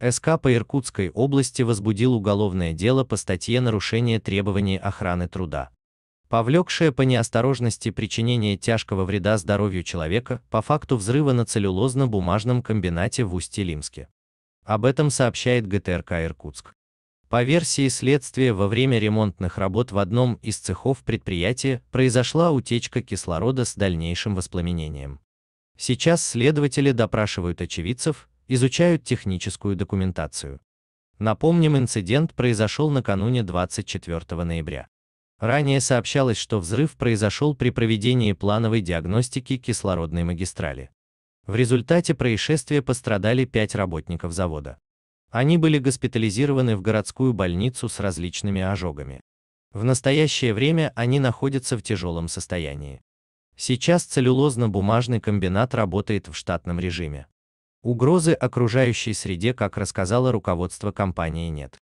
СК по Иркутской области возбудил уголовное дело по статье «Нарушение требований охраны труда», повлекшее по неосторожности причинение тяжкого вреда здоровью человека по факту взрыва на целлюлозно-бумажном комбинате в Усть-Илимске. Об этом сообщает ГТРК «Иркутск». По версии следствия, во время ремонтных работ в одном из цехов предприятия произошла утечка кислорода с дальнейшим воспламенением. Сейчас следователи допрашивают очевидцев, изучают техническую документацию. Напомним, инцидент произошел накануне 24 ноября. Ранее сообщалось, что взрыв произошел при проведении плановой диагностики кислородной магистрали. В результате происшествия пострадали пять работников завода. Они были госпитализированы в городскую больницу с различными ожогами. В настоящее время они находятся в тяжелом состоянии. Сейчас целлюлозно-бумажный комбинат работает в штатном режиме. Угрозы окружающей среде, как рассказало руководство компании, нет.